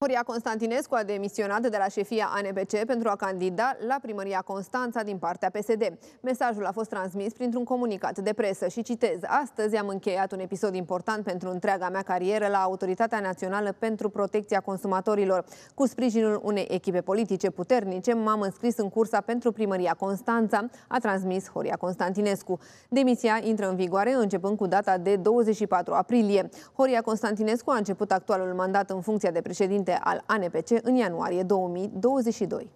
Horia Constantinescu a demisionat de la șefia ANPC pentru a candida la primăria Constanța din partea PSD. Mesajul a fost transmis printr-un comunicat de presă și citez. Astăzi am încheiat un episod important pentru întreaga mea carieră la Autoritatea Națională pentru Protecția Consumatorilor. Cu sprijinul unei echipe politice puternice, m-am înscris în cursa pentru primăria Constanța, a transmis Horia Constantinescu. Demisia intră în vigoare începând cu data de 24 aprilie. Horia Constantinescu a început actualul mandat în funcția de președinte președinte al ANPC în ianuarie 2022.